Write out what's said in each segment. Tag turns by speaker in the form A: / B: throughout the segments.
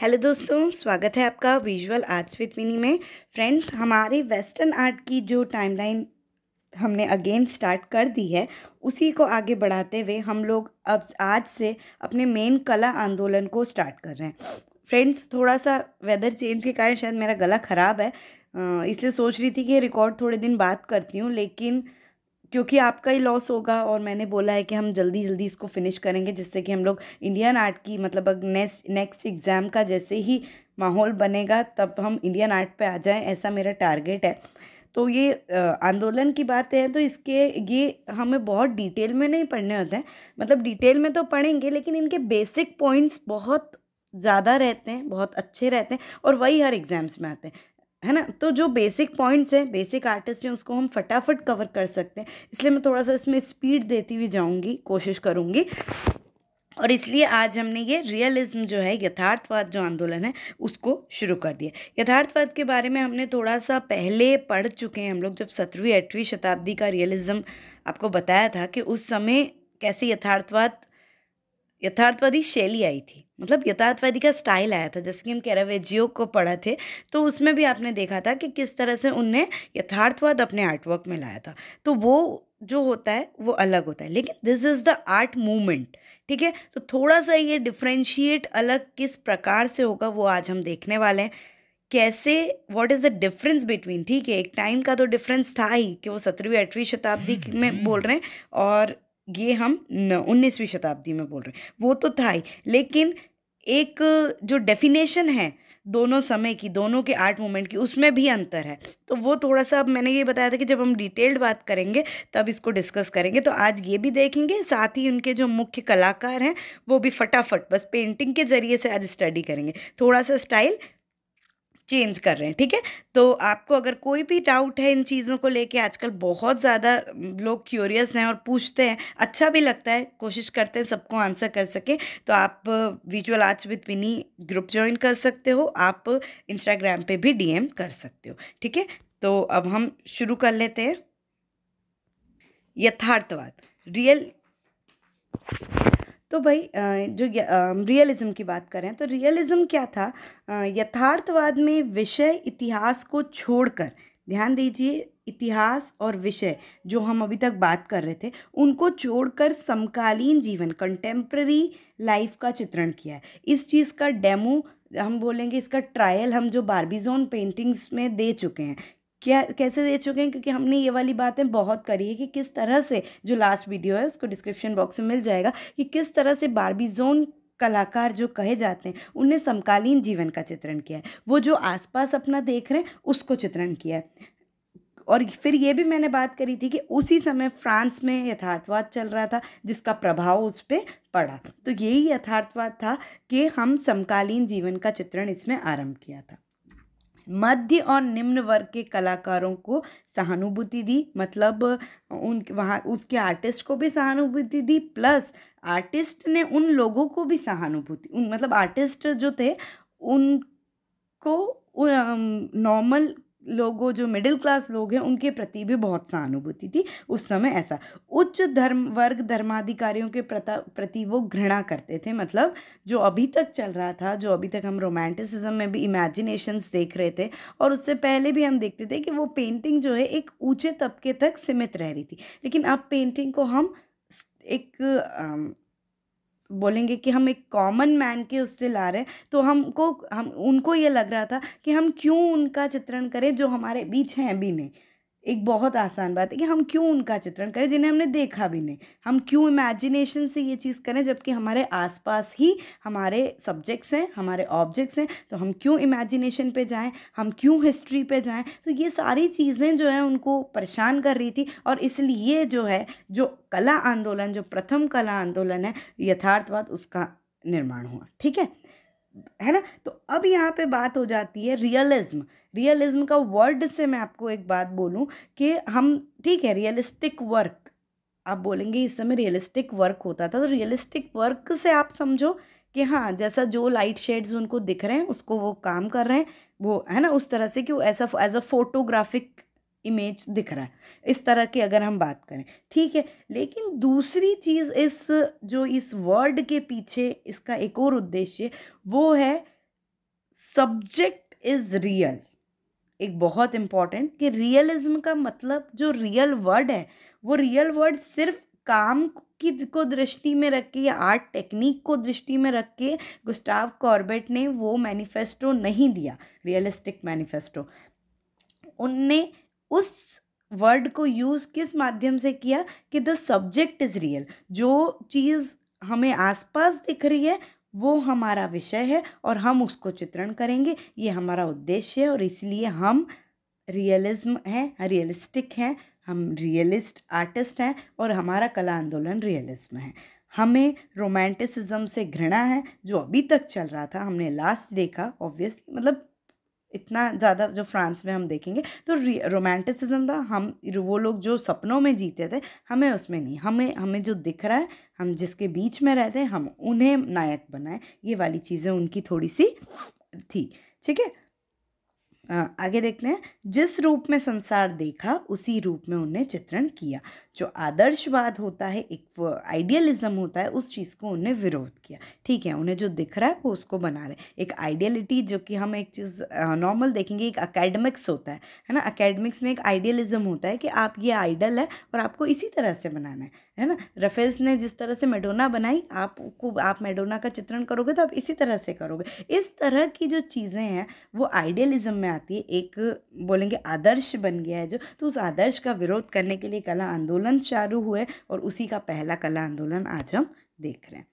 A: hello दोस्तों स्वागत है आपका विजुअल आर्ट्स विद मिनी में फ्रेंड्स हमारे वेस्टर्न आर्ट की जो टाइमलाइन हमने अगेन स्टार्ट कर दी है उसी को आगे बढ़ाते हुए हम लोग अब आज से अपने मेन कला आंदोलन को स्टार्ट कर रहे हैं फ्रेंड्स थोड़ा सा वेदर चेंज के कारण शायद मेरा गला ख़राब है इसलिए सोच रही थी कि रिकॉर्ड थोड़े दिन बाद करती हूँ लेकिन क्योंकि आपका ही लॉस होगा और मैंने बोला है कि हम जल्दी जल्दी इसको फिनिश करेंगे जिससे कि हम लोग इंडियन आर्ट की मतलब अब नेक्स्ट नेक्स्ट एग्ज़ाम का जैसे ही माहौल बनेगा तब हम इंडियन आर्ट पे आ जाएं ऐसा मेरा टारगेट है तो ये आंदोलन की बात है तो इसके ये हमें बहुत डिटेल में नहीं पढ़ने होते हैं मतलब डिटेल में तो पढ़ेंगे लेकिन इनके बेसिक पॉइंट्स बहुत ज़्यादा रहते हैं बहुत अच्छे रहते हैं और वही हर एग्ज़ाम्स में आते हैं है ना तो जो बेसिक पॉइंट्स हैं बेसिक आर्टिस्ट हैं उसको हम फटाफट कवर कर सकते हैं इसलिए मैं थोड़ा सा इसमें स्पीड देती हुई जाऊँगी कोशिश करूंगी और इसलिए आज हमने ये रियलिज्म जो है यथार्थवाद जो आंदोलन है उसको शुरू कर दिया यथार्थवाद के बारे में हमने थोड़ा सा पहले पढ़ चुके हैं हम लोग जब सत्रहवीं अठवीं शताब्दी का रियलिज्म आपको बताया था कि उस समय कैसे यथार्थवाद यथार्थवादी शैली आई थी मतलब यथार्थवादी का स्टाइल आया था जैसे कि हम कैरावेजियो को पढ़ा थे तो उसमें भी आपने देखा था कि किस तरह से उनने यथार्थवाद अपने आर्टवर्क में लाया था तो वो जो होता है वो अलग होता है लेकिन this is the art movement ठीक है तो थोड़ा सा ये डिफ्रेंशिएट अलग किस प्रकार से होगा वो आज हम देखने वाले हैं कैसे what is the difference between ठीक है एक टाइम का तो डिफरेंस था ही कि वो सत्रहवीं अठवीं शताब्दी में बोल रहे हैं और ये हम उन्नीसवीं शताब्दी में बोल रहे हैं वो तो था ही लेकिन एक जो डेफिनेशन है दोनों समय की दोनों के आर्ट मोमेंट की उसमें भी अंतर है तो वो थोड़ा सा अब मैंने ये बताया था कि जब हम डिटेल्ड बात करेंगे तब इसको डिस्कस करेंगे तो आज ये भी देखेंगे साथ ही उनके जो मुख्य कलाकार हैं वो भी फटाफट बस पेंटिंग के ज़रिए से आज स्टडी करेंगे थोड़ा सा स्टाइल चेंज कर रहे हैं ठीक है तो आपको अगर कोई भी डाउट है इन चीज़ों को लेके आजकल बहुत ज़्यादा लोग क्यूरियस हैं और पूछते हैं अच्छा भी लगता है कोशिश करते हैं सबको आंसर कर सकें तो आप visual arts with Vini group join कर सकते हो आप इंस्टाग्राम पे भी डीएम कर सकते हो ठीक है तो अब हम शुरू कर लेते हैं यथार्थवाद रियल तो भाई जो रियलिज़्म की बात करें तो रियलिज़्म क्या था यथार्थवाद में विषय इतिहास को छोड़कर ध्यान दीजिए इतिहास और विषय जो हम अभी तक बात कर रहे थे उनको छोड़कर समकालीन जीवन कंटेम्प्रेरी लाइफ का चित्रण किया है इस चीज़ का डेमो हम बोलेंगे इसका ट्रायल हम जो बारबीजोन पेंटिंग्स में दे चुके हैं क्या कैसे दे चुके हैं क्योंकि हमने ये वाली बातें बहुत करी है कि किस तरह से जो लास्ट वीडियो है उसको डिस्क्रिप्शन बॉक्स में मिल जाएगा कि किस तरह से बारबी जोन कलाकार जो कहे जाते हैं उनने समकालीन जीवन का चित्रण किया है वो जो आसपास अपना देख रहे हैं उसको चित्रण किया है और फिर ये भी मैंने बात करी थी कि उसी समय फ्रांस में यथार्थवाद चल रहा था जिसका प्रभाव उस पर पड़ा तो यही यथार्थवाद था कि हम समकालीन जीवन का चित्रण इसमें आरंभ किया था मध्य और निम्न वर्ग के कलाकारों को सहानुभूति दी मतलब उन वहाँ उसके आर्टिस्ट को भी सहानुभूति दी प्लस आर्टिस्ट ने उन लोगों को भी सहानुभूति उन मतलब आर्टिस्ट जो थे उनको नॉर्मल लोगों जो मिडिल क्लास लोग हैं उनके प्रति भी बहुत सहानुभूति थी उस समय ऐसा उच्च धर्म वर्ग धर्माधिकारियों के प्रता प्रति वो घृणा करते थे मतलब जो अभी तक चल रहा था जो अभी तक हम रोमांटिसिज्म में भी इमेजिनेशंस देख रहे थे और उससे पहले भी हम देखते थे कि वो पेंटिंग जो है एक ऊँचे तबके तक सीमित रह रही थी लेकिन अब पेंटिंग को हम एक बोलेंगे कि हम एक कॉमन मैन के उससे ला रहे हैं तो हमको हम उनको ये लग रहा था कि हम क्यों उनका चित्रण करें जो हमारे बीच हैं भी नहीं एक बहुत आसान बात है कि हम क्यों उनका चित्रण करें जिन्हें हमने देखा भी नहीं हम क्यों इमेजिनेशन से ये चीज़ करें जबकि हमारे आसपास ही हमारे सब्जेक्ट्स हैं हमारे ऑब्जेक्ट्स हैं तो हम क्यों इमेजिनेशन पे जाएं हम क्यों हिस्ट्री पे जाएं तो ये सारी चीज़ें जो हैं उनको परेशान कर रही थी और इसलिए जो है जो कला आंदोलन जो प्रथम कला आंदोलन है यथार्थवाद उसका निर्माण हुआ ठीक है है ना तो अब यहाँ पे बात हो जाती है रियलिज्म रियलिज्म का वर्ड से मैं आपको एक बात बोलूँ कि हम ठीक है रियलिस्टिक वर्क आप बोलेंगे इस समय रियलिस्टिक वर्क होता था तो रियलिस्टिक वर्क से आप समझो कि हाँ जैसा जो लाइट शेड्स उनको दिख रहे हैं उसको वो काम कर रहे हैं वो है ना उस तरह से कि वो ऐसा एज अ फोटोग्राफिक इमेज दिख रहा है इस तरह की अगर हम बात करें ठीक है लेकिन दूसरी चीज़ इस जो इस वर्ड के पीछे इसका एक और उद्देश्य वो है सब्जेक्ट इज़ रियल एक बहुत इम्पॉर्टेंट कि रियलिज्म का मतलब जो रियल वर्ड है वो रियल वर्ड सिर्फ काम की को दृष्टि में रख के या आर्ट टेक्निक को दृष्टि में रख के गुस्टाव कॉर्बेट ने वो मैनिफेस्टो नहीं दिया रियलिस्टिक मैनिफेस्टो उनने उस वर्ड को यूज़ किस माध्यम से किया कि द सब्जेक्ट इज़ रियल जो चीज़ हमें आसपास दिख रही है वो हमारा विषय है और हम उसको चित्रण करेंगे ये हमारा उद्देश्य है और इसलिए हम रियलिज्म हैं रियलिस्टिक हैं हम रियलिस्ट आर्टिस्ट हैं और हमारा कला आंदोलन रियलिज्म है हमें रोमांटिसिज्म से घृणा है जो अभी तक चल रहा था हमने लास्ट देखा ऑब्वियसली मतलब इतना ज़्यादा जो फ्रांस में हम देखेंगे तो रोमांटिसिज्म था हम वो लोग जो सपनों में जीते थे हमें उसमें नहीं हमें हमें जो दिख रहा है हम जिसके बीच में रहते हैं हम उन्हें नायक बनाएं ये वाली चीज़ें उनकी थोड़ी सी थी ठीक है आगे देखते हैं जिस रूप में संसार देखा उसी रूप में उन्हें चित्रण किया जो आदर्शवाद होता है एक आइडियलिज्म होता है उस चीज़ को उन्हें विरोध किया ठीक है उन्हें जो दिख रहा है वो उसको बना रहे एक आइडियलिटी जो कि हम एक चीज़ नॉर्मल देखेंगे एक अकेडमिक्स होता है है ना अकेडमिक्स में एक आइडियलिज्म होता है कि आप ये आइडल है और आपको इसी तरह से बनाना है है ना रफेल्स ने जिस तरह से मेडोना बनाई आपको आप मेडोना का चित्रण करोगे तो आप इसी तरह से करोगे इस तरह की जो चीज़ें हैं वो आइडियलिज्म में आती है एक बोलेंगे आदर्श बन गया है जो तो उस आदर्श का विरोध करने के लिए कला आंदोलन चालू हुए और उसी का पहला कला आंदोलन आज हम देख रहे हैं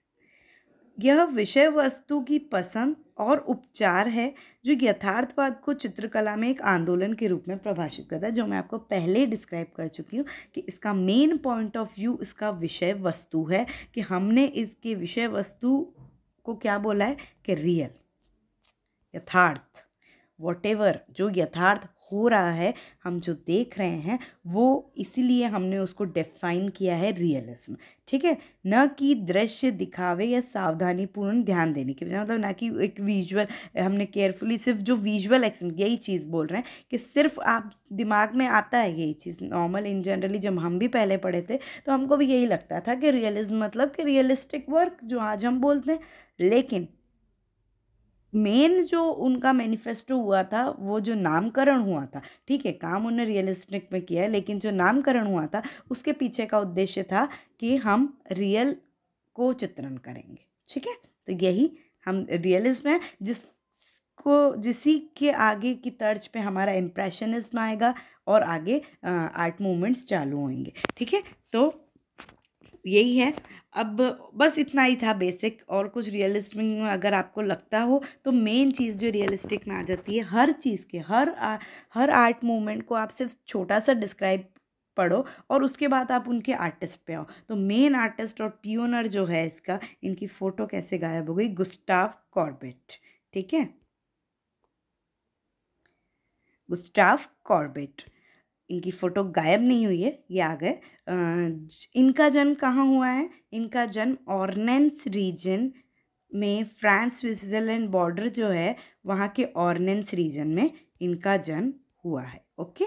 A: यह विषय वस्तु की पसंद और उपचार है जो यथार्थवाद को चित्रकला में एक आंदोलन के रूप में प्रभाषित करता है जो मैं आपको पहले डिस्क्राइब कर चुकी हूँ कि इसका मेन पॉइंट ऑफ व्यू इसका विषय वस्तु है कि हमने इसके विषय वस्तु को क्या बोला है कि रियल यथार्थ वॉट जो यथार्थ हो रहा है हम जो देख रहे हैं वो इसीलिए हमने उसको डिफाइन किया है रियलिज्म ठीक है न कि दृश्य दिखावे या सावधानीपूर्ण ध्यान देने की वजह मतलब ना कि एक विजुअल हमने केयरफुली सिर्फ जो विजुअल यही चीज़ बोल रहे हैं कि सिर्फ आप दिमाग में आता है यही चीज़ नॉर्मल इन जनरली जब हम भी पहले पढ़े थे तो हमको भी यही लगता था कि रियलिज्म मतलब कि रियलिस्टिक वर्क जो आज हम बोलते हैं लेकिन मेन जो उनका मैनिफेस्टो हुआ था वो जो नामकरण हुआ था ठीक है काम उन्हें रियलिस्टिक में किया है लेकिन जो नामकरण हुआ था उसके पीछे का उद्देश्य था कि हम रियल को चित्रण करेंगे ठीक है तो यही हम रियलिज्म है जिसको जिसी के आगे की तर्ज पे हमारा इम्प्रेशनिज्म आएगा और आगे आ, आर्ट मूवमेंट्स चालू होंगे ठीक है तो यही है अब बस इतना ही था बेसिक और कुछ रियलिस्टिक में अगर आपको लगता हो तो मेन चीज़ जो रियलिस्टिक में आ जाती है हर चीज़ के हर आ, हर आर्ट मूवमेंट को आप सिर्फ छोटा सा डिस्क्राइब पढ़ो और उसके बाद आप उनके आर्टिस्ट पे आओ तो मेन आर्टिस्ट और पियोनर जो है इसका इनकी फ़ोटो कैसे गायब हो गई गुस्टाफ कॉर्बेट ठीक है गुस्टाफ कॉर्बेट इनकी फ़ोटो गायब नहीं हुई है ये आ गए इनका जन्म कहाँ हुआ है इनका जन्म ऑर्नेंस रीजन में फ्रांस स्विट्ज़रलैंड बॉर्डर जो है वहाँ के ऑर्नेंस रीजन में इनका जन्म हुआ है ओके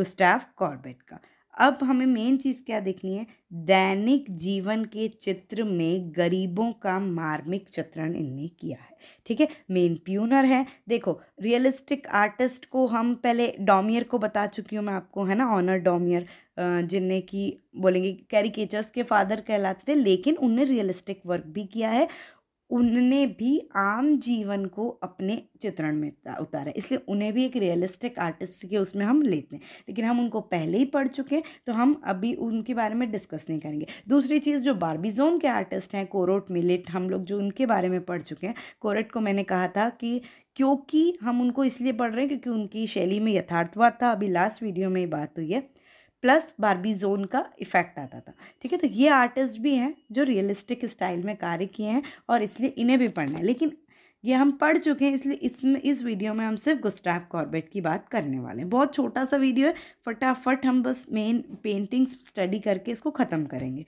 A: गुस्टाफ कॉर्बेट का अब हमें मेन चीज़ क्या देखनी है दैनिक जीवन के चित्र में गरीबों का मार्मिक चित्रण इनने किया है ठीक है मेन प्यूनर है देखो रियलिस्टिक आर्टिस्ट को हम पहले डोमियर को बता चुकी हूँ मैं आपको है ना ऑनर डोमियर जिनने की बोलेंगे कैरिकेचर्स के फादर कहलाते थे लेकिन उनने रियलिस्टिक वर्क भी किया है उनने भी आम जीवन को अपने चित्रण में उतारा इसलिए उन्हें भी एक रियलिस्टिक आर्टिस्ट के उसमें हम लेते हैं लेकिन हम उनको पहले ही पढ़ चुके हैं तो हम अभी उनके बारे में डिस्कस नहीं करेंगे दूसरी चीज़ जो बारबीजोन के आर्टिस्ट हैं कोरोट मिलेट हम लोग जो उनके बारे में पढ़ चुके हैं कोरेट को मैंने कहा था कि क्योंकि हम उनको इसलिए पढ़ रहे हैं क्योंकि उनकी शैली में यथार्थवाद था अभी लास्ट वीडियो में ही बात हुई है प्लस बारबी जोन का इफेक्ट आता था ठीक है तो ये आर्टिस्ट भी हैं जो रियलिस्टिक स्टाइल में कार्य किए हैं और इसलिए इन्हें भी पढ़ना है लेकिन ये हम पढ़ चुके हैं इसलिए इसमें इस वीडियो में हम सिर्फ गुस्टाफ कॉर्बेट की बात करने वाले हैं बहुत छोटा सा वीडियो है फटाफट हम बस मेन पेंटिंग्स स्टडी करके इसको ख़त्म करेंगे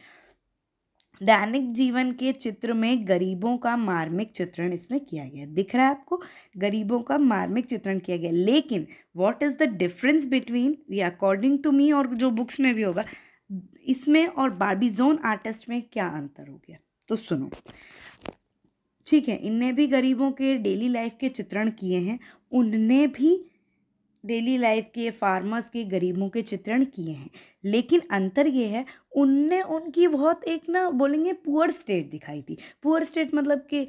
A: दैनिक जीवन के चित्र में गरीबों का मार्मिक चित्रण इसमें किया गया दिख रहा है आपको गरीबों का मार्मिक चित्रण किया गया लेकिन what is the difference between ये अकॉर्डिंग टू मी और जो बुक्स में भी होगा इसमें और बारबी जोन आर्टिस्ट में क्या अंतर हो गया तो सुनो ठीक है इनने भी गरीबों के डेली लाइफ के चित्रण किए हैं उनने भी डेली लाइफ के फार्मर्स के गरीबों के चित्रण किए हैं लेकिन अंतर ये है उनने उनकी बहुत एक ना बोलेंगे पुअर स्टेट दिखाई थी पुअर स्टेट मतलब कि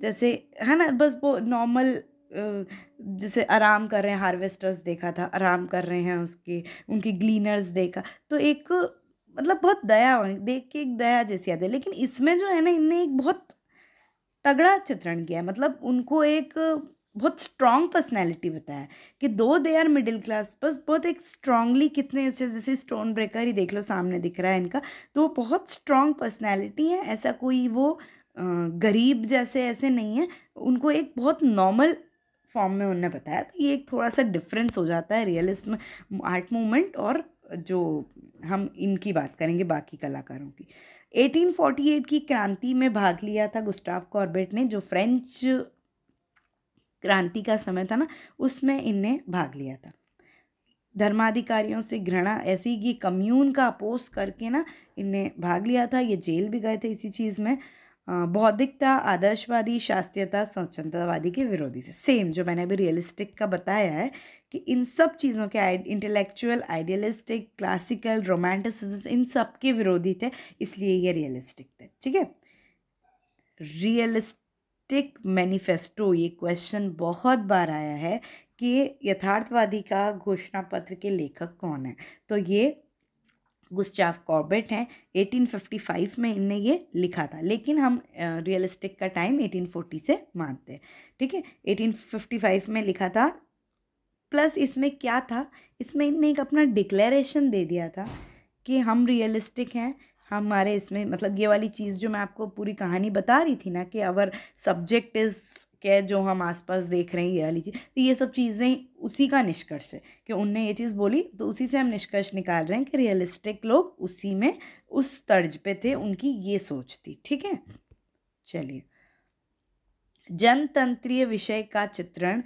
A: जैसे है ना बस वो नॉर्मल जैसे आराम कर रहे हैं हार्वेस्टर्स देखा था आराम कर रहे हैं उसके उनके ग्लीनर्स देखा तो एक मतलब बहुत दया देख के एक दया जैसी आती है लेकिन इसमें जो है ना इनने एक बहुत तगड़ा चित्रण किया है मतलब उनको एक बहुत स्ट्रॉन्ग पर्सनैलिटी बताया कि दो दे आर मिडिल क्लास बस बहुत एक स्ट्रांगली कितने जैसे स्टोन ब्रेकर ही देख लो सामने दिख रहा है इनका तो वो बहुत स्ट्रॉन्ग पर्सनैलिटी है ऐसा कोई वो गरीब जैसे ऐसे नहीं है उनको एक बहुत नॉर्मल फॉर्म में उन्होंने बताया तो ये एक थोड़ा सा डिफरेंस हो जाता है रियलिज्म आर्ट मूवमेंट और जो हम इनकी बात करेंगे बाकी कलाकारों की 1848 की क्रांति में भाग लिया था गुस्टाफ कॉर्बेट ने जो फ्रेंच क्रांति का समय था ना उसमें इनने भाग लिया था धर्माधिकारियों से घृणा ऐसी कि कम्यून का अपोज करके ना इनने भाग लिया था ये जेल भी गए थे इसी चीज़ में बौद्धिकता आदर्शवादी शास्त्रीयता स्वतंत्रतावादी के विरोधी थे सेम जो मैंने अभी रियलिस्टिक का बताया है कि इन सब चीज़ों के इंटेलेक्चुअल आइडियलिस्टिक क्लासिकल रोमांटिसिज्म इन सब के विरोधी थे इसलिए ये रियलिस्टिक थे ठीक है रियलिस्ट टिक मैनिफेस्टो ये क्वेश्चन बहुत बार आया है कि यथार्थवादी का घोषणा पत्र के लेखक कौन है तो ये गुस्चाफ कॉर्बेट हैं 1855 में इनने ये लिखा था लेकिन हम रियलिस्टिक का टाइम 1840 से मानते हैं ठीक है 1855 में लिखा था प्लस इसमें क्या था इसमें इनने एक अपना डिक्लेरेशन दे दिया था कि हम रियलिस्टिक हैं हमारे इसमें मतलब ये वाली चीज़ जो मैं आपको पूरी कहानी बता रही थी ना कि अवर सब्जेक्ट इज़ के जो हम आसपास देख रहे हैं ये वाली चीज़ तो ये सब चीज़ें उसी का निष्कर्ष है कि उनने ये चीज़ बोली तो उसी से हम निष्कर्ष निकाल रहे हैं कि रियलिस्टिक लोग उसी में उस तर्ज पे थे उनकी ये सोच थी ठीक है चलिए जनतंत्रीय विषय का चित्रण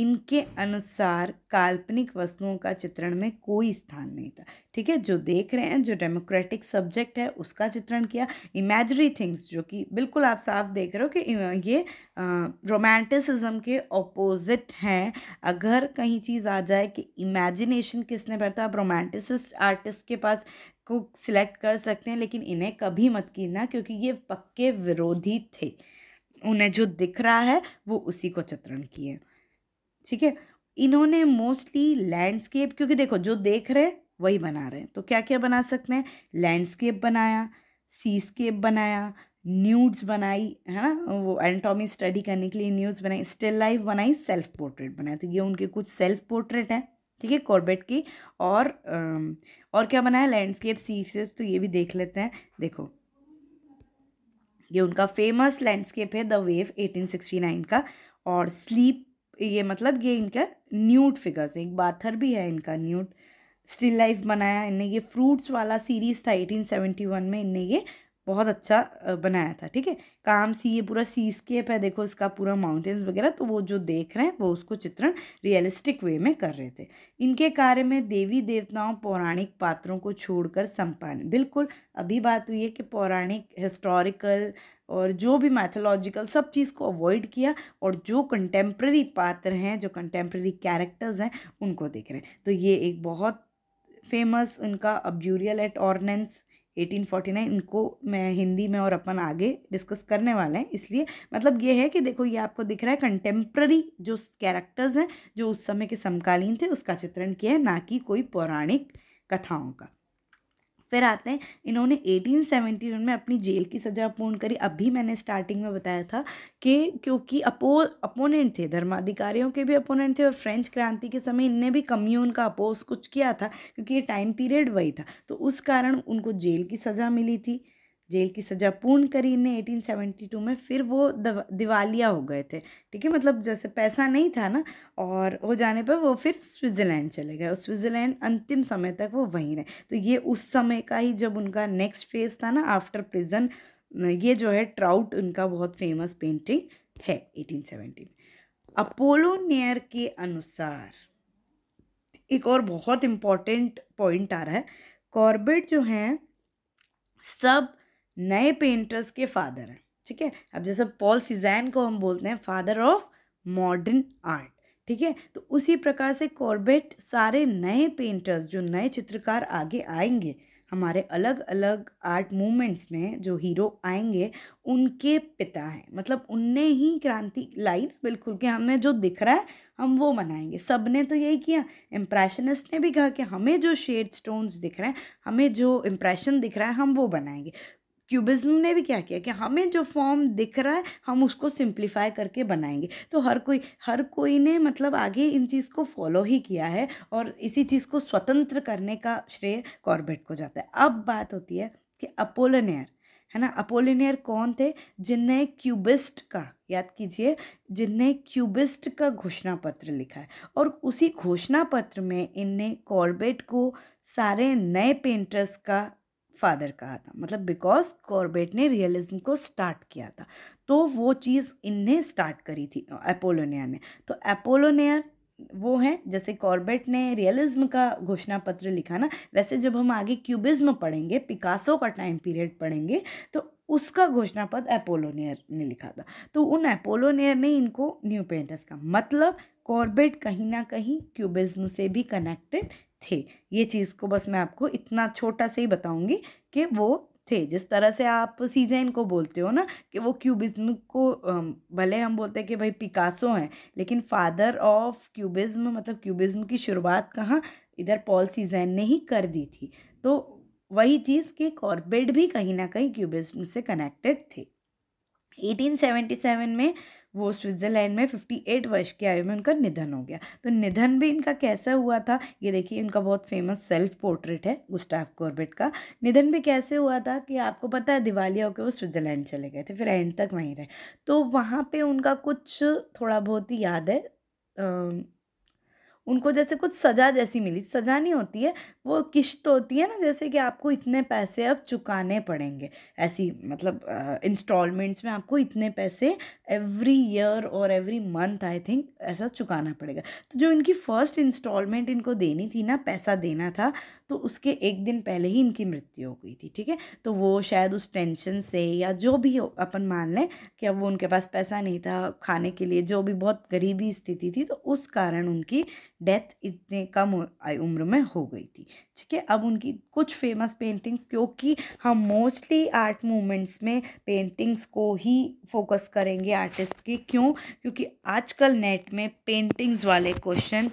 A: इनके अनुसार काल्पनिक वस्तुओं का चित्रण में कोई स्थान नहीं था ठीक है जो देख रहे हैं जो डेमोक्रेटिक सब्जेक्ट है उसका चित्रण किया इमेजरी थिंग्स जो कि बिल्कुल आप साफ देख रहे हो कि ये रोमांटिसिज्म के ऑपोजिट हैं अगर कहीं चीज़ आ जाए कि इमेजिनेशन किसने बैठता आप रोमांटिसिस्ट आर्टिस्ट के पास को सिलेक्ट कर सकते हैं लेकिन इन्हें कभी मत कीना क्योंकि ये पक्के विरोधी थे उन्हें जो दिख रहा है वो उसी को चित्रण किए ठीक है इन्होंने मोस्टली लैंडस्केप क्योंकि देखो जो देख रहे हैं वही बना रहे हैं तो क्या क्या बना सकते हैं लैंडस्केप बनाया सीस्केप बनाया न्यूड्स बनाई है ना वो एनटॉमी स्टडी करने के लिए न्यूड्स बनाई स्टिल लाइफ बनाई सेल्फ पोर्ट्रेट बनाया तो ये उनके कुछ सेल्फ पोर्ट्रेट हैं ठीक है कॉर्बेट की और और क्या बनाया लैंडस्केप सीरीज तो ये भी देख लेते हैं देखो ये उनका फेमस लैंडस्केप है द वेव 1869 का और स्लीप ये मतलब ये इनका न्यूट फिगर्स एक बाथर भी है इनका न्यूट स्टिल लाइफ बनाया इनने ये फ्रूट्स वाला सीरीज़ था एटीन सेवेंटी वन में इनने ये बहुत अच्छा बनाया था ठीक है काम सी ये पूरा सीस्केप है देखो इसका पूरा माउंटेन्स वगैरह तो वो जो देख रहे हैं वो उसको चित्रण रियलिस्टिक वे में कर रहे थे इनके कार्य में देवी देवताओं पौराणिक पात्रों को छोड़कर संपन्न बिल्कुल अभी बात हुई है कि पौराणिक हिस्टोरिकल और जो भी मैथोलॉजिकल सब चीज़ को अवॉइड किया और जो कंटेम्प्रेरी पात्र हैं जो कंटेम्प्रेरी कैरेक्टर्स हैं उनको देख रहे हैं तो ये एक बहुत फेमस उनका अब्यूरियल एट ऑर्नेंस 1849 इनको मैं हिंदी में और अपन आगे डिस्कस करने वाले हैं इसलिए मतलब ये है कि देखो ये आपको दिख रहा है कंटेम्प्ररी जो कैरेक्टर्स हैं जो उस समय के समकालीन थे उसका चित्रण किया है ना कि कोई पौराणिक कथाओं का फिर आते हैं इन्होंने 1871 में अपनी जेल की सज़ा पूर्ण करी अभी मैंने स्टार्टिंग में बताया था कि क्योंकि अपो अपोनेंट थे धर्माधिकारियों के भी अपोनेंट थे और फ्रेंच क्रांति के समय इनने भी कम्यून का अपोज कुछ किया था क्योंकि ये टाइम पीरियड वही था तो उस कारण उनको जेल की सज़ा मिली थी जेल की सज़ा पूर्ण करी इन्हें एटीन सेवेंटी टू में फिर वो दिवालिया हो गए थे ठीक है मतलब जैसे पैसा नहीं था ना और वो जाने पर वो फिर स्विट्ज़रलैंड चले गए और स्विट्ज़रलैंड अंतिम समय तक वो वहीं रहे तो ये उस समय का ही जब उनका नेक्स्ट फेज था ना आफ्टर प्रिजन ये जो है ट्राउट उनका बहुत फेमस पेंटिंग है एटीन में अपोलो नियर के अनुसार एक और बहुत इम्पॉर्टेंट पॉइंट आ रहा है कॉर्बेट जो हैं सब नए पेंटर्स के फादर हैं ठीक है अब जैसे पॉल सिजैन को हम बोलते हैं फादर ऑफ मॉडर्न आर्ट ठीक है तो उसी प्रकार से कॉर्बेट सारे नए पेंटर्स जो नए चित्रकार आगे आएंगे हमारे अलग अलग आर्ट मूवमेंट्स में जो हीरो आएंगे उनके पिता हैं मतलब उनने ही क्रांति लाई ना बिल्कुल कि हमें जो दिख रहा है हम वो बनाएंगे सब ने तो यही किया इम्प्रेशनिस्ट ने भी कहा कि हमें जो शेड स्टोन्स दिख रहे हैं हमें जो इम्प्रेशन दिख रहा है हम वो बनाएंगे क्यूबिज्म ने भी क्या किया कि हमें जो फॉर्म दिख रहा है हम उसको सिंप्लीफाई करके बनाएंगे तो हर कोई हर कोई ने मतलब आगे इन चीज़ को फॉलो ही किया है और इसी चीज़ को स्वतंत्र करने का श्रेय कॉर्बेट को जाता है अब बात होती है कि अपोलोनियर है ना अपोलिनियर कौन थे जिनने क्यूबिस्ट का याद कीजिए जिनने क्यूबिस्ट का घोषणा पत्र लिखा है और उसी घोषणा पत्र में इनने कॉर्बेट को सारे नए पेंटर्स का फादर कहा था मतलब बिकॉज कॉर्बेट ने रियलिज्म को स्टार्ट किया था तो वो चीज़ इनने स्टार्ट करी थी अपोलोनिया ने तो अपोलोनियर वो हैं जैसे कॉर्बेट ने रियलिज्म का घोषणा पत्र लिखा ना वैसे जब हम आगे क्यूबिज्म पढ़ेंगे पिकासो का टाइम पीरियड पढ़ेंगे तो उसका घोषणा पत्र एपोलोनियर ने लिखा था तो उन एपोलोनियर ने इनको न्यू पेंटर्स का मतलब कॉर्बेट कहीं ना कहीं क्यूबिज्म से भी कनेक्टेड थे ये चीज़ को बस मैं आपको इतना छोटा से ही बताऊँगी कि वो थे जिस तरह से आप सीजेन को बोलते हो ना कि वो क्यूबिज्म को भले हम बोलते हैं कि भाई पिकासो हैं लेकिन फादर ऑफ क्यूबिज्म मतलब क्यूबिज्म की शुरुआत कहाँ इधर पॉल सीजैन ने ही कर दी थी तो वही चीज़ कि कॉर्बेट भी कहीं ना कहीं क्यूबिज्म से कनेक्टेड थे 1877 में वो स्विट्ज़रलैंड में 58 वर्ष की आयु में उनका निधन हो गया तो निधन भी इनका कैसा हुआ था ये देखिए इनका बहुत फेमस सेल्फ पोर्ट्रेट है गुस्टाफ कॉर्बेट का निधन भी कैसे हुआ था कि आपको पता है दिवालिया होकर वो स्विट्ज़रलैंड चले गए थे फिर एंड तक वहीं रहे तो वहाँ पर उनका कुछ थोड़ा बहुत ही याद है आ, उनको जैसे कुछ सज़ा जैसी मिली सज़ा नहीं होती है वो किश्त होती है ना जैसे कि आपको इतने पैसे अब चुकाने पड़ेंगे ऐसी मतलब इंस्टॉलमेंट्स में आपको इतने पैसे एवरी ईयर और एवरी मंथ आई थिंक ऐसा चुकाना पड़ेगा तो जो इनकी फ़र्स्ट इंस्टॉलमेंट इनको देनी थी ना पैसा देना था तो उसके एक दिन पहले ही इनकी मृत्यु हो गई थी ठीक है तो वो शायद उस टेंशन से या जो भी अपन मान लें कि अब वो उनके पास पैसा नहीं था खाने के लिए जो भी बहुत गरीबी स्थिति थी तो उस कारण उनकी डेथ इतने कम उम्र में हो गई थी ठीक है अब उनकी कुछ फेमस पेंटिंग्स क्योंकि हम मोस्टली आर्ट मूवमेंट्स में पेंटिंग्स को ही फोकस करेंगे आर्टिस्ट के क्यों क्योंकि आजकल नेट में पेंटिंग्स वाले क्वेश्चन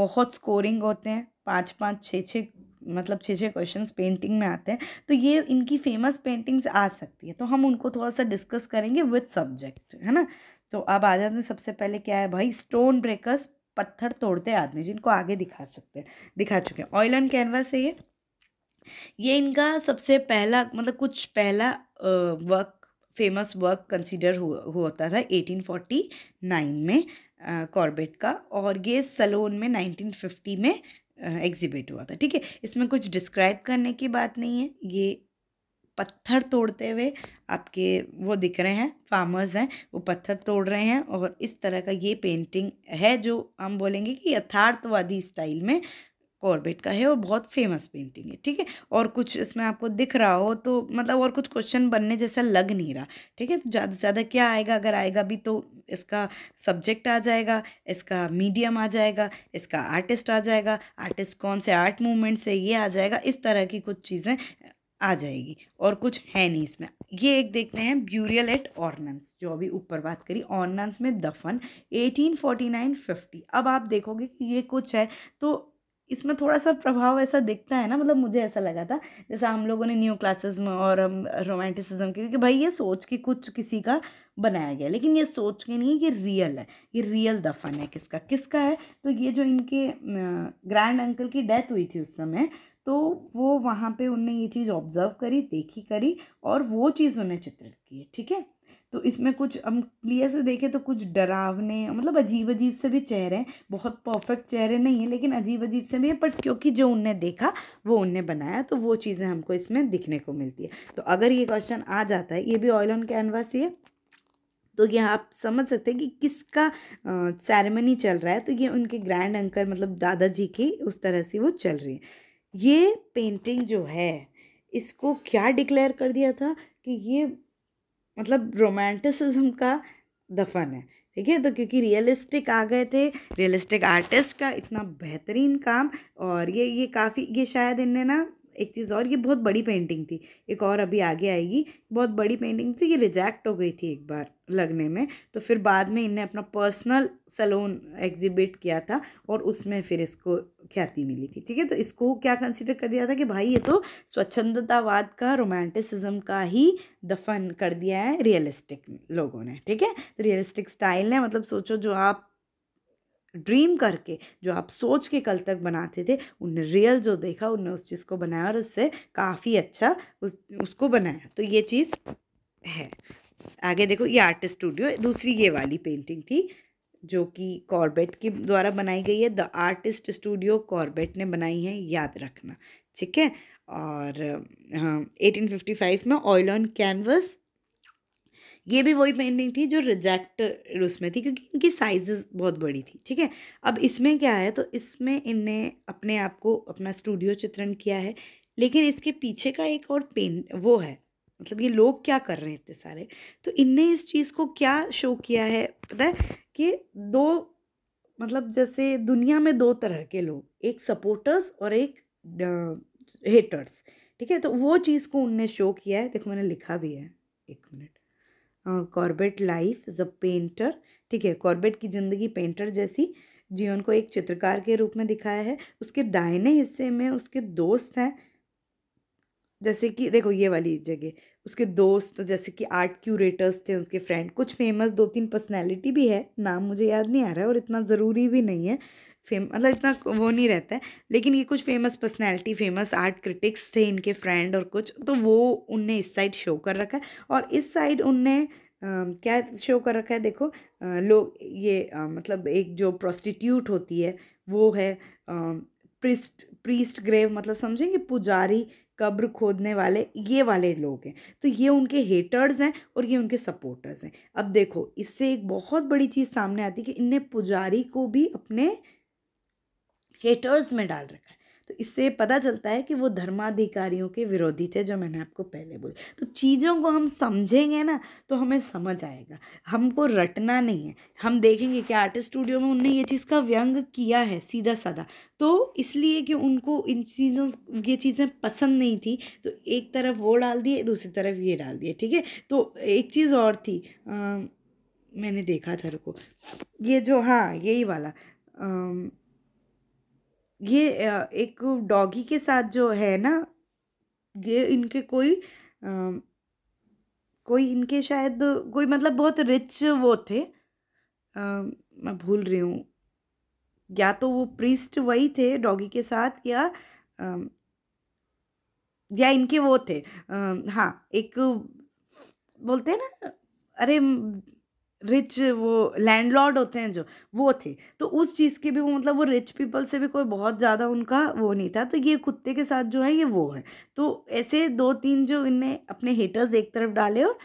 A: बहुत स्कोरिंग होते हैं पाँच पाँच छः छः मतलब छः छः क्वेश्चंस पेंटिंग में आते हैं तो ये इनकी फेमस पेंटिंग्स आ सकती है तो हम उनको थोड़ा सा डिस्कस करेंगे विथ सब्जेक्ट है ना तो अब आ जाते हैं सबसे पहले क्या है भाई स्टोन ब्रेकर्स पत्थर तोड़ते आदमी जिनको आगे दिखा सकते हैं दिखा चुके हैं ऑयल एंड कैनवास है ये ये इनका सबसे पहला मतलब कुछ पहला वर्क फेमस वर्क कंसिडर हुआ होता था 1849 में कॉर्बेट का और ये सलोन में 1950 में एग्जिबिट हुआ था ठीक है इसमें कुछ डिस्क्राइब करने की बात नहीं है ये पत्थर तोड़ते हुए आपके वो दिख रहे हैं फार्मर्स हैं वो पत्थर तोड़ रहे हैं और इस तरह का ये पेंटिंग है जो हम बोलेंगे कि यथार्थवादी स्टाइल में कॉर्बेट का है और बहुत फेमस पेंटिंग है ठीक है और कुछ इसमें आपको दिख रहा हो तो मतलब और कुछ क्वेश्चन बनने जैसा लग नहीं रहा ठीक है तो ज़्यादा से ज़्यादा क्या आएगा अगर आएगा भी तो इसका सब्जेक्ट आ जाएगा इसका मीडियम आ जाएगा इसका आर्टिस्ट आ जाएगा आर्टिस्ट कौन से आर्ट मूवमेंट से ये आ जाएगा इस तरह की कुछ चीज़ें आ जाएगी और कुछ है नहीं इसमें ये एक देखते हैं ब्यूरियल एट ऑर्नन्स जो अभी ऊपर बात करी ऑर्नन्स में दफन 1849-50 अब आप देखोगे कि ये कुछ है तो इसमें थोड़ा सा प्रभाव ऐसा दिखता है ना मतलब मुझे ऐसा लगा था जैसा हम लोगों ने न्यू क्लासिज्म और रोमांटिसिज्म क्योंकि भाई ये सोच के कुछ किसी का बनाया गया लेकिन ये सोच के नहीं कि रियल है ये रियल दफन है किसका किसका है तो ये जो इनके ग्रैंड अंकल की डेथ हुई थी उस समय तो वो वहाँ पे उनने ये चीज़ ऑब्ज़र्व करी देखी करी और वो चीज़ उन्हें चित्रित की ठीक है तो इसमें कुछ हम क्लियर से देखें तो कुछ डरावने मतलब अजीब अजीब से भी चेहरे हैं बहुत परफेक्ट चेहरे नहीं हैं लेकिन अजीब अजीब से भी है बट क्योंकि जो उनने देखा वो उनने बनाया तो वो चीज़ें हमको इसमें दिखने को मिलती है तो अगर ये क्वेश्चन आ जाता है ये भी ऑयल ऑन कैनवास ही है तो ये आप समझ सकते हैं कि किसका सेरेमनी चल रहा है तो ये उनके ग्रैंड अंकल मतलब दादाजी की उस तरह से वो चल रही है ये पेंटिंग जो है इसको क्या डिक्लेयर कर दिया था कि ये मतलब रोमांटिसिज्म का दफन है ठीक है तो क्योंकि रियलिस्टिक आ गए थे रियलिस्टिक आर्टिस्ट का इतना बेहतरीन काम और ये ये काफ़ी ये शायद इनने ना एक चीज़ और ये बहुत बड़ी पेंटिंग थी एक और अभी आगे आएगी बहुत बड़ी पेंटिंग थी ये रिजेक्ट हो गई थी एक बार लगने में तो फिर बाद में इनने अपना पर्सनल सलोन एग्जिबिट किया था और उसमें फिर इसको ख्याति मिली थी ठीक है तो इसको क्या कंसिडर कर दिया था कि भाई ये तो स्वच्छंदतावाद का रोमांटिसिज्म का ही दफन कर दिया है रियलिस्टिक लोगों ने ठीक है तो रियलिस्टिक स्टाइल ने मतलब सोचो जो आप ड्रीम करके जो आप सोच के कल तक बनाते थे उनने रियल जो देखा उनने उस चीज़ को बनाया और उससे काफ़ी अच्छा उस उसको बनाया तो ये चीज़ है आगे देखो ये आर्टिस्ट स्टूडियो दूसरी ये वाली पेंटिंग थी जो कि कॉर्बेट के द्वारा बनाई गई है द आर्टिस्ट स्टूडियो कॉर्बेट ने बनाई है याद रखना ठीक है और एटीन फिफ्टी फाइव में ऑयल ऑन कैनवस ये भी वही पेंटिंग थी जो रिजेक्ट उसमें थी क्योंकि इनकी साइजेस बहुत बड़ी थी ठीक है अब इसमें क्या है तो इसमें इनने अपने आप को अपना स्टूडियो चित्रण किया है लेकिन इसके पीछे का एक और पेन वो है मतलब ये लोग क्या कर रहे हैं इतने सारे तो इनने इस चीज़ को क्या शो किया है पता है कि दो मतलब जैसे दुनिया में दो तरह के लोग एक सपोर्टर्स और एक हेटर्स ठीक है तो वो चीज़ को उनने शो किया है देखो मैंने लिखा भी है एक minute Courbet life a painter ठीक है कॉर्बेट की ज़िंदगी पेंटर जैसी जीवन को एक चित्रकार के रूप में दिखाया है उसके दाहिने हिस्से में उसके दोस्त हैं जैसे कि देखो ये वाली जगह उसके दोस्त जैसे कि आर्ट क्यूरेटर्स थे उसके फ्रेंड कुछ फेमस दो तीन पर्सनैलिटी भी है नाम मुझे याद नहीं आ रहा है और इतना ज़रूरी भी नहीं है फेम मतलब इतना वो नहीं रहता है लेकिन ये कुछ famous personality famous art critics थे इनके फ्रेंड और कुछ तो वो उनने इस साइड शो कर रखा है और इस साइड उनने क्या शो कर रखा है देखो लोग ये आ, मतलब एक जो प्रोस्टिट्यूट होती है वो है आ, प्रिस्ट प्रीस्ट ग्रेव मतलब समझेंगे पुजारी कब्र खोदने वाले ये वाले लोग हैं तो ये उनके हेटर्स हैं और ये उनके सपोर्टर्स हैं अब देखो इससे एक बहुत बड़ी चीज़ सामने आती है कि इनने पुजारी को भी अपने हेटर्स में डाल रखा है तो इससे पता चलता है कि वो धर्माधिकारियों के विरोधी थे जो मैंने आपको पहले बोले तो चीज़ों को हम समझेंगे ना तो हमें समझ आएगा हमको रटना नहीं है हम देखेंगे कि आर्टिस्ट स्टूडियो में उनने ये चीज़ का व्यंग किया है सीधा साधा तो इसलिए कि उनको इन चीज़ों ये चीज़ें पसंद नहीं थी तो एक तरफ वो डाल दिए दूसरी तरफ ये डाल दिए ठीक है तो एक चीज़ और थी आ, मैंने देखा था रुको ये जो हाँ यही वाला आ, ये एक डॉगी के साथ जो है ना ये इनके कोई आ, कोई इनके शायद कोई मतलब बहुत रिच वो थे आ, मैं भूल रही हूँ या तो वो प्रीस्ट वही थे डॉगी के साथ या आ, या इनके वो थे आ, हाँ एक बोलते हैं ना अरे रिच वो लैंडलॉर्ड होते हैं जो वो थे तो उस चीज़ के भी वो मतलब वो रिच पीपल से भी कोई बहुत ज़्यादा उनका वो नहीं था तो ये कुत्ते के साथ जो है ये वो है तो ऐसे दो तीन जो इनने अपने हेटर्स एक तरफ डाले और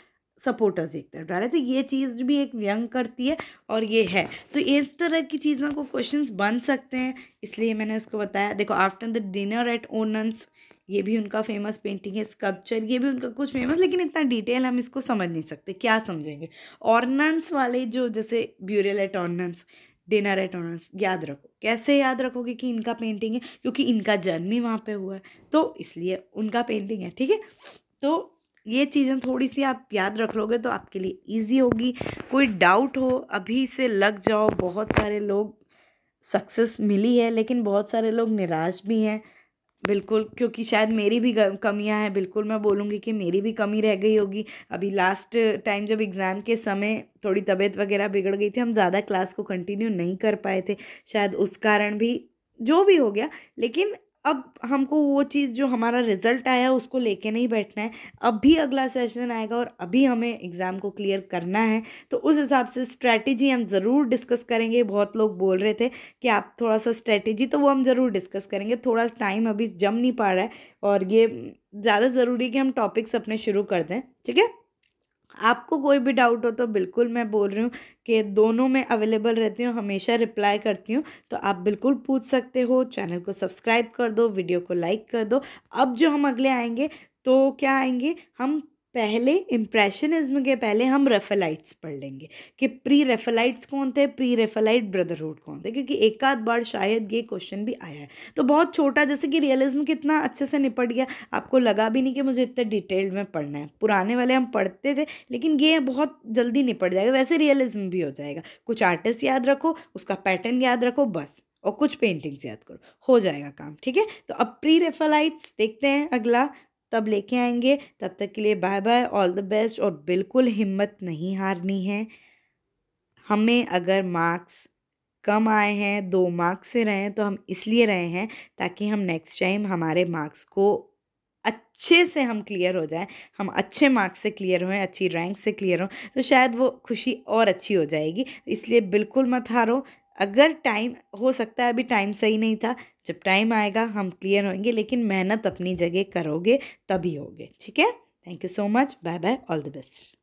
A: सपोर्टर्स एक तरफ डाले तो ये चीज़ भी एक व्यंग करती है और ये है तो इस तरह की चीज़ों को क्वेश्चंस बन सकते हैं इसलिए मैंने उसको बताया देखो after the dinner at Ornans ये भी उनका फेमस पेंटिंग है स्कल्पचर ये भी उनका कुछ फेमस लेकिन इतना डिटेल हम इसको समझ नहीं सकते क्या समझेंगे ऑर्नमेंट्स वाले जो जैसे burial at ornaments dinner at ऑनर्स याद रखो कैसे याद रखोगे कि इनका पेंटिंग है क्योंकि इनका जन्म ही वहाँ पे हुआ है तो इसलिए उनका पेंटिंग है ठीक है तो ये चीज़ें थोड़ी सी आप याद रख लोगे तो आपके लिए इजी होगी कोई डाउट हो अभी से लग जाओ बहुत सारे लोग सक्सेस मिली है लेकिन बहुत सारे लोग निराश भी हैं बिल्कुल क्योंकि शायद मेरी भी कमियां हैं बिल्कुल मैं बोलूँगी कि मेरी भी कमी रह गई होगी अभी लास्ट टाइम जब एग्ज़ाम के समय थोड़ी तबीयत वगैरह बिगड़ गई थी हम ज़्यादा क्लास को कंटिन्यू नहीं कर पाए थे शायद उस कारण भी जो भी हो गया लेकिन अब हमको वो चीज़ जो हमारा रिज़ल्ट आया उसको लेके नहीं बैठना है अब भी अगला सेशन आएगा और अभी हमें एग्ज़ाम को क्लियर करना है तो उस हिसाब से स्ट्रैटेजी हम ज़रूर डिस्कस करेंगे बहुत लोग बोल रहे थे कि आप थोड़ा सा स्ट्रैटेजी तो वो हम ज़रूर डिस्कस करेंगे थोड़ा टाइम अभी जम नहीं पा रहा है और ये ज़्यादा ज़रूरी है कि हम टॉपिक्स अपने शुरू कर दें ठीक है आपको कोई भी डाउट हो तो बिल्कुल मैं बोल रही हूँ कि दोनों में अवेलेबल रहती हूँ हमेशा रिप्लाई करती हूँ तो आप बिल्कुल पूछ सकते हो चैनल को सब्सक्राइब कर दो वीडियो को लाइक कर दो अब जो हम अगले आएंगे तो क्या आएंगे हम पहले इम्प्रेशनिज्म के पहले हम रेफेलाइट्स पढ़ लेंगे कि प्री रेफेलाइट्स कौन थे प्री रेफेलाइट ब्रदरहुड कौन थे क्योंकि एक आध बार शायद ये क्वेश्चन भी आया है तो बहुत छोटा जैसे कि रियलिज्म कितना अच्छे से निपट गया आपको लगा भी नहीं कि मुझे इतने डिटेल्ड में पढ़ना है पुराने वाले हम पढ़ते थे लेकिन ये बहुत जल्दी निपट जाएगा वैसे रियलिज्म भी हो जाएगा कुछ आर्टिस्ट याद रखो उसका पैटर्न याद रखो बस और कुछ पेंटिंग्स याद करो हो जाएगा काम ठीक है तो अब प्री रेफेलाइट्स देखते हैं अगला तब लेके आएंगे तब तक के लिए bye bye all the best और बिल्कुल हिम्मत नहीं हारनी है हमें अगर मार्क्स कम आए हैं दो मार्क्स से रहे हैं तो हम इसलिए रहे हैं ताकि हम नेक्स्ट टाइम हमारे मार्क्स को अच्छे से हम क्लियर हो जाएं हम अच्छे मार्क्स से क्लियर हों अच्छी रैंक से क्लियर हों तो शायद वो खुशी और अच्छी हो जाएगी इसलिए बिल्कुल मत हारो अगर टाइम हो सकता है अभी टाइम सही नहीं था जब टाइम आएगा हम क्लियर होंगे लेकिन मेहनत अपनी जगह करोगे तभी होगे ठीक है thank you so much bye bye all the best